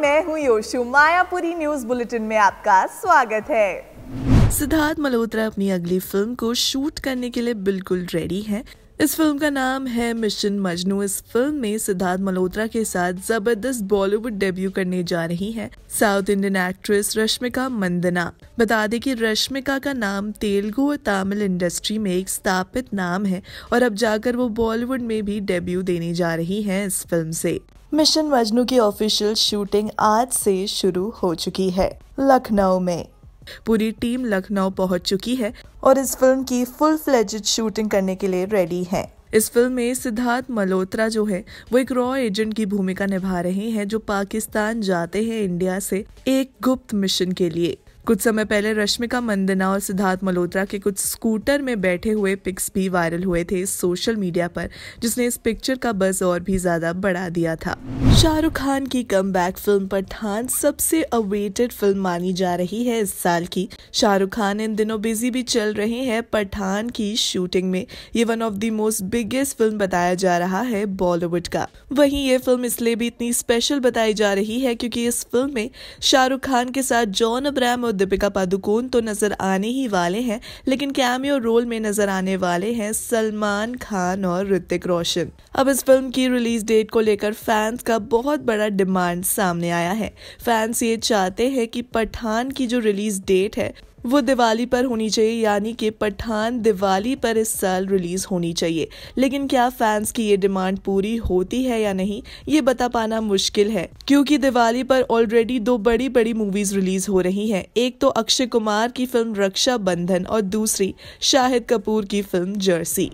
मैं हूँ योशु Mayapuri news bulletin में आपका स्वागत है सिद्धार्थ मल्होत्रा अपनी अगली फिल्म को शूट करने के लिए बिल्कुल रेडी हैं। इस फिल्म का नाम है मिशन मजनू इस फिल्म में सिद्धार्थ मल्होत्रा के साथ जबरदस्त बॉलीवुड डेब्यू करने जा रही हैं south Indian actress Rashmika Mandanna बता दें कि रश्मिका का नाम तेलुगु और तमिल इंडस्ट्री में एक स्थापित नाम है और अब जाकर वो बॉलीवुड में भी डेब्यू देने जा रही हैं इस फिल्म से मिशन मजनू की ऑफिशियल शूटिंग आज से शुरू हो चुकी है लखनऊ में पूरी टीम लखनऊ पहुंच चुकी है और इस फिल्म की फुल फ्लेजेड शूटिंग करने के लिए रेडी है इस फिल्म में सिद्धार्थ मल्होत्रा जो है वो एक रॉ एजेंट की भूमिका निभा रहे हैं जो पाकिस्तान जाते हैं इंडिया से एक गुप्त मिशन के लिए कुछ समय पहले रश्मिका मंदना और सिद्धार्थ मल्होत्रा के कुछ स्कूटर में बैठे हुए पिक्स भी वायरल हुए थे सोशल मीडिया पर जिसने इस पिक्चर का बज और भी ज्यादा बढ़ा दिया था शाहरुख खान की कम फिल्म पठान सबसे अवेटेड फिल्म मानी जा रही है इस साल की शाहरुख खान इन दिनों बिजी भी चल रहे हैं पठान की शूटिंग में ये one of the most biggest film बताया जा रहा है बॉलीवुड का वहीं ये फिल्म इसलिए भी इतनी स्पेशल बताई जा रही है क्योंकि इस फिल्म में शाहरुख खान के साथ जॉन अब्राहम और दीपिका पादुकोण तो नज़र आने ही वाले हैं लेकिन कैमियो रोल में नज़र आने वाले हैं सलमान खान और ऋतिक रोशन अब इस फिल्म की रिलीज डेट को लेकर फैंस का बहुत बड़ा डिमांड सामने आया है फैंस ये चाहते हैं कि पठान की जो रिलीज डेट है वो दिवाली पर होनी चाहिए यानी कि पठान दिवाली पर इस साल रिलीज़ होनी चाहिए लेकिन क्या फैंस की ये डिमांड पूरी होती है या नहीं ये बता पाना मुश्किल है क्योंकि दिवाली पर ऑलरेडी दो बड़ी बड़ी मूवीज़ रिलीज़ हो रही हैं एक तो अक्षय कुमार की फिल्म रक्षा बंधन और दूसरी शाहिद कपूर की फिल्म जर्सी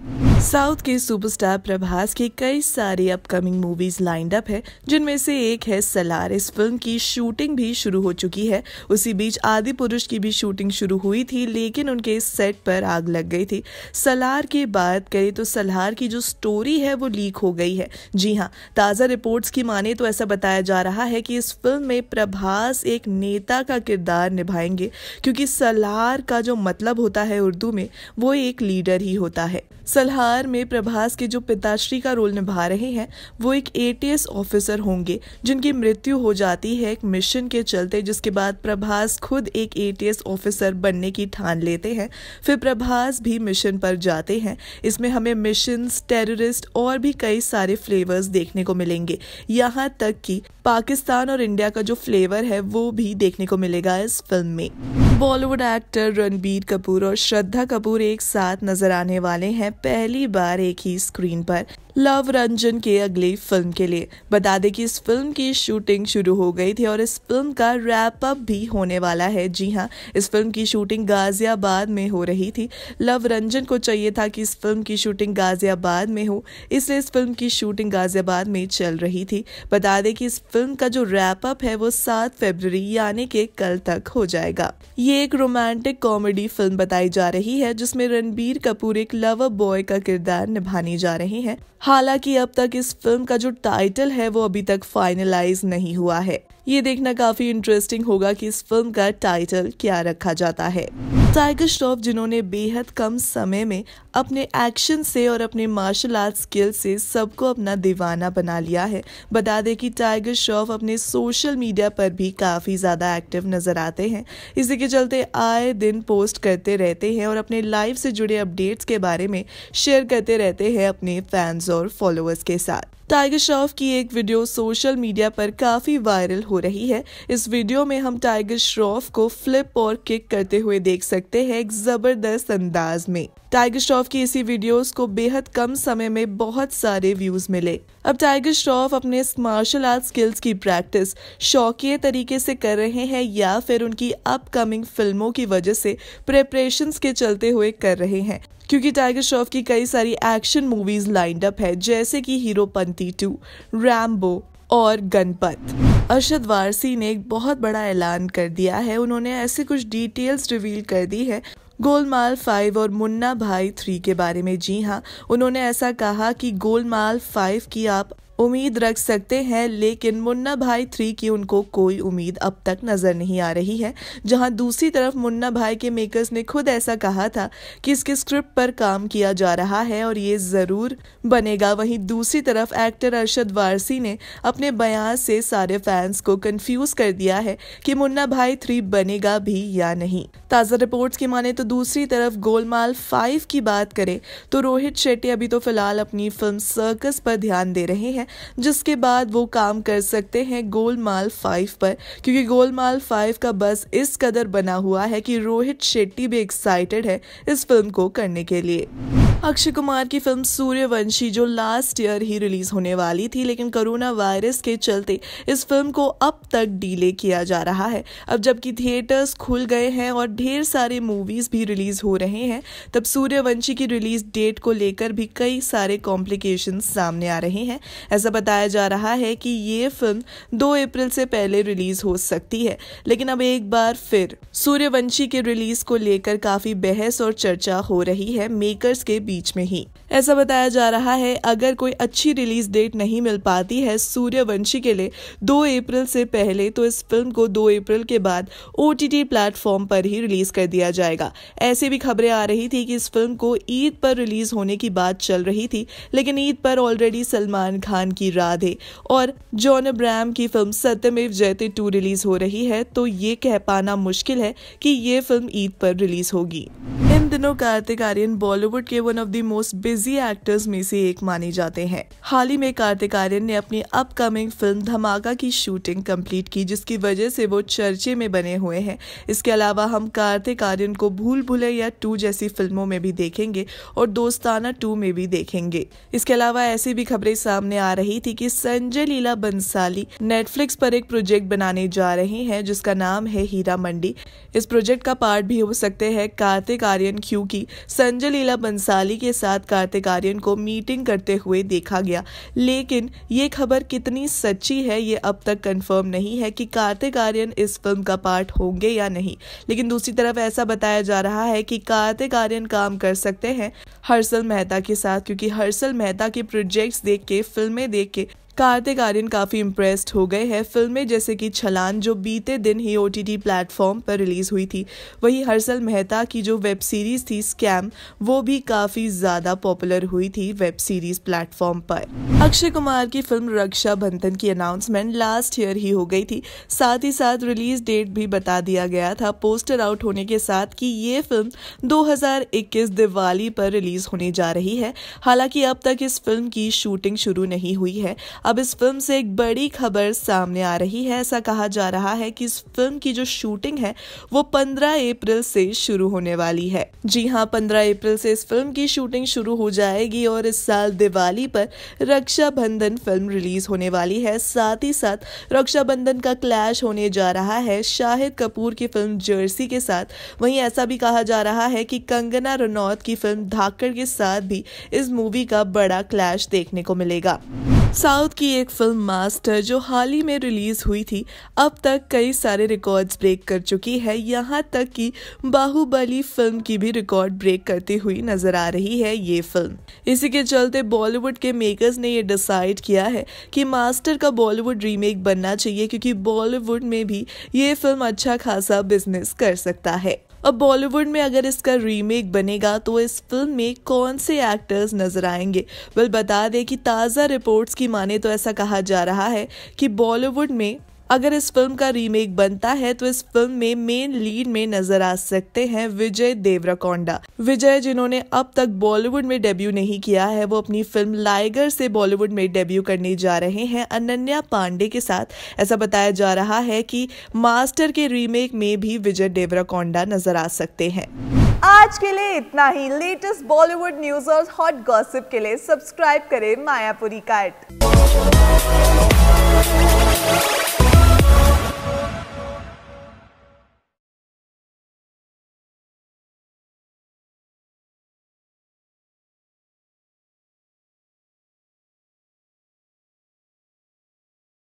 साउथ के सुपरस्टार प्रभास की कई सारी अपकमिंग मूवीज लाइंड अप है जिनमें से एक है सलार इस फिल्म की शूटिंग भी शुरू हो चुकी है उसी बीच आदि पुरुष की भी शूटिंग शुरू हुई थी लेकिन उनके इस सेट पर आग लग गई थी सलार की बात करें तो सलार की जो स्टोरी है वो लीक हो गई है जी हाँ ताज़ा रिपोर्ट्स की माने तो ऐसा बताया जा रहा है कि इस फिल्म में प्रभास एक नेता का किरदार निभाएंगे क्योंकि सलार का जो मतलब होता है उर्दू में वो एक लीडर ही होता है सलहार में प्रभास के जो पिताश्री का रोल निभा रहे हैं वो एक एटीएस ऑफिसर होंगे जिनकी मृत्यु हो जाती है एक मिशन के चलते जिसके बाद प्रभास खुद एक एटीएस ऑफिसर ऑफिसर बनने की ठान लेते हैं फिर प्रभास भी मिशन पर जाते हैं इसमें हमें मिशन टेररिस्ट और भी कई सारे फ्लेवर्स देखने को मिलेंगे यहाँ तक कि पाकिस्तान और इंडिया का जो फ्लेवर है वो भी देखने को मिलेगा इस फिल्म में बॉलीवुड एक्टर रणबीर कपूर और श्रद्धा कपूर एक साथ नजर आने वाले हैं पहली बार एक ही स्क्रीन पर लव रंजन के अगली फिल्म के लिए बता दें कि इस फिल्म की शूटिंग शुरू हो गई थी और इस फिल्म का रैप अप भी होने वाला है जी हाँ इस फिल्म की शूटिंग गाजियाबाद में हो रही थी लव रंजन को चाहिए था कि इस फिल्म की शूटिंग गाजियाबाद में हो इसलिए इस फिल्म की शूटिंग गाजियाबाद में चल रही थी बता दें कि इस फिल्म का जो रैप अप है वो सात फेबररी यानी के कल तक हो जाएगा ये एक रोमांटिक कॉमेडी फिल्म बताई जा रही है जिसमें रणबीर कपूर एक लवर बॉय का किरदार निभाने जा रहे हैं हालांकि अब तक इस फिल्म का जो टाइटल है वो अभी तक फाइनलाइज नहीं हुआ है ये देखना काफी इंटरेस्टिंग होगा कि इस फिल्म का टाइटल क्या रखा जाता है टाइगर श्रॉफ जिन्होंने बेहद कम समय में अपने एक्शन से और अपने मार्शल आर्ट स्किल से सबको अपना दीवाना बना लिया है बता दें कि टाइगर श्रॉफ अपने सोशल मीडिया पर भी काफ़ी ज़्यादा एक्टिव नज़र आते हैं इसी के चलते आए दिन पोस्ट करते रहते हैं और अपने लाइफ से जुड़े अपडेट्स के बारे में शेयर करते रहते हैं अपने फैंस और फॉलोअर्स के साथ टाइगर श्रॉफ की एक वीडियो सोशल मीडिया पर काफ़ी वायरल हो रही है इस वीडियो में हम टाइगर श्रॉफ को फ्लिप और किक करते हुए देख सकते हैं एक ज़बरदस्त अंदाज में टाइगर श्रॉफ की इसी वीडियोस को बेहद कम समय में बहुत सारे व्यूज मिले अब टाइगर श्रॉफ अपने मार्शल आर्ट स्किल्स की प्रैक्टिस शौकीय तरीके से कर रहे हैं या फिर उनकी अपकमिंग फिल्मों की वजह से प्रेपरेशंस के चलते हुए कर रहे हैं क्योंकि टाइगर श्रॉफ की कई सारी एक्शन मूवीज लाइंड अप है जैसे कि हीरोपंती टू रैम्बो और गणपत अरशद वारसी ने एक बहुत बड़ा ऐलान कर दिया है उन्होंने ऐसे कुछ डिटेल्स रिवील कर दी है गोलमाल फाइव और मुन्ना भाई थ्री के बारे में जी हाँ उन्होंने ऐसा कहा कि गोलमाल फाइव की आप उम्मीद रख सकते हैं लेकिन मुन्ना भाई थ्री की उनको कोई उम्मीद अब तक नज़र नहीं आ रही है जहां दूसरी तरफ मुन्ना भाई के मेकर्स ने खुद ऐसा कहा था कि इसके स्क्रिप्ट पर काम किया जा रहा है और ये ज़रूर बनेगा वहीं दूसरी तरफ एक्टर अरशद वारसी ने अपने बयान से सारे फैंस को कंफ्यूज कर दिया है कि मुन्ना भाई थ्री बनेगा भी या नहीं ताज़ा रिपोर्ट की माने तो दूसरी तरफ गोलमाल फाइव की बात करे तो रोहित शेट्टी अभी तो फिलहाल अपनी फिल्म सर्कस पर ध्यान दे रहे हैं जिसके बाद वो काम कर सकते हैं गोलमाल फाइव पर क्योंकि गोलमाल फाइव का बस इस कदर बना हुआ है कि रोहित शेट्टी भी एक्साइटेड है इस फिल्म को करने के लिए अक्षय कुमार की फिल्म सूर्यवंशी जो लास्ट ईयर ही रिलीज होने वाली थी लेकिन कोरोना वायरस के चलते इस फिल्म को अब तक डीले किया जा रहा है अब जबकि थिएटर्स खुल गए हैं और ढेर सारे मूवीज भी रिलीज हो रहे हैं तब सूर्यवंशी की रिलीज डेट को लेकर भी कई सारे कॉम्प्लिकेशन सामने आ रहे हैं ऐसा बताया जा रहा है कि ये फिल्म दो अप्रैल से पहले रिलीज हो सकती है लेकिन अब एक बार फिर सूर्यवंशी के रिलीज को लेकर काफी बहस और चर्चा हो रही है मेकर्स के बीच में ही ऐसा बताया जा रहा है अगर कोई अच्छी रिलीज डेट नहीं मिल पाती है सूर्यवंशी के लिए 2 अप्रैल से पहले तो इस फिल्म को 2 अप्रैल के बाद ओ टी प्लेटफॉर्म पर ही रिलीज कर दिया जाएगा ऐसी भी खबरें आ रही थी कि इस फिल्म को ईद पर रिलीज होने की बात चल रही थी लेकिन ईद पर ऑलरेडी सलमान खान की राधे और जॉन अब्राम की फिल्म सत्यमेव जयते टू रिलीज हो रही है तो ये कह पाना मुश्किल है कि ये फिल्म ईद पर रिलीज होगी दिनों कार्तिक आर्यन बॉलीवुड के one of the most busy actors में से एक माने जाते हैं हाल ही में कार्तिक आर्यन ने अपनी अपकमिंग फिल्म धमाका की शूटिंग कंप्लीट की जिसकी वजह से वो चर्चे में बने हुए हैं इसके अलावा हम कार्तिक आर्यन को भूल या टू जैसी फिल्मों में भी देखेंगे और दोस्ताना टू में भी देखेंगे इसके अलावा ऐसी भी खबरें सामने आ रही थी की संजय लीला बंसाली नेटफ्लिक्स पर एक प्रोजेक्ट बनाने जा रहे हैं जिसका नाम है हीरा मंडी इस प्रोजेक्ट का पार्ट भी हो सकते हैं कार्तिक आर्यन क्यू की संजय लीला बंसाली के साथ कार्तिक आर्यन को मीटिंग करते हुए देखा गया लेकिन ये खबर कितनी सच्ची है ये अब तक कंफर्म नहीं है कि कार्तिक आर्यन इस फिल्म का पार्ट होंगे या नहीं लेकिन दूसरी तरफ ऐसा बताया जा रहा है कि कार्तिक आर्यन काम कर सकते हैं हर्षल मेहता के साथ क्योंकि हर्षल मेहता के प्रोजेक्ट्स देख के फिल्में देख के कार्तिक आर्यन काफ़ी इम्प्रेस्ड हो गए हैं फिल्में जैसे कि छलान जो बीते दिन ही ओ टी प्लेटफॉर्म पर रिलीज़ हुई थी वही हर्षल मेहता की जो वेब सीरीज़ थी स्कैम वो भी काफ़ी ज़्यादा पॉपुलर हुई थी वेब सीरीज़ प्लेटफॉर्म पर अक्षय कुमार की फिल्म रक्षा बंधन की अनाउंसमेंट लास्ट ईयर ही हो गई थी साथ ही साथ रिलीज डेट भी बता दिया गया था पोस्टर आउट होने के साथ की ये फिल्म दो दिवाली पर रिलीज होने जा रही है हालांकि अब तक इस फिल्म की शूटिंग शुरू नहीं हुई है अब इस फिल्म से एक बड़ी खबर सामने आ रही है ऐसा कहा जा रहा है कि इस फिल्म की जो शूटिंग है वो 15 अप्रैल से शुरू होने वाली है जी हाँ 15 अप्रैल से इस फिल्म की शूटिंग शुरू हो जाएगी और इस साल दिवाली पर रक्षाबंधन फिल्म रिलीज होने वाली है साथ ही साथ रक्षाबंधन का क्लैश होने जा रहा है शाहिद कपूर की फिल्म जर्सी के साथ वहीं ऐसा भी कहा जा रहा है कि कंगना रनौत की फिल्म धाकड़ के साथ भी इस मूवी का बड़ा क्लैश देखने को मिलेगा साउथ की एक फिल्म मास्टर जो हाल ही में रिलीज हुई थी अब तक कई सारे रिकॉर्ड्स ब्रेक कर चुकी है यहाँ तक कि बाहुबली फिल्म की भी रिकॉर्ड ब्रेक करती हुई नजर आ रही है ये फिल्म इसी के चलते बॉलीवुड के मेकर्स ने ये डिसाइड किया है कि मास्टर का बॉलीवुड रीमेक बनना चाहिए क्योंकि बॉलीवुड में भी ये फिल्म अच्छा खासा बिजनेस कर सकता है अब बॉलीवुड में अगर इसका रीमेक बनेगा तो इस फिल्म में कौन से एक्टर्स नजर आएंगे वेल बता दें कि ताज़ा रिपोर्ट्स की माने तो ऐसा कहा जा रहा है कि बॉलीवुड में अगर इस फिल्म का रीमेक बनता है तो इस फिल्म में मेन लीड में नजर आ सकते हैं विजय देवराकोंडा विजय जिन्होंने अब तक बॉलीवुड में डेब्यू नहीं किया है वो अपनी फिल्म लाइगर से बॉलीवुड में डेब्यू करने जा रहे हैं अनन्या पांडे के साथ ऐसा बताया जा रहा है कि मास्टर के रीमेक में भी विजय देवराकोंडा नजर आ सकते हैं आज के लिए इतना ही लेटेस्ट बॉलीवुड न्यूज और हॉट गॉसिप के लिए सब्सक्राइब करें मायापुरी का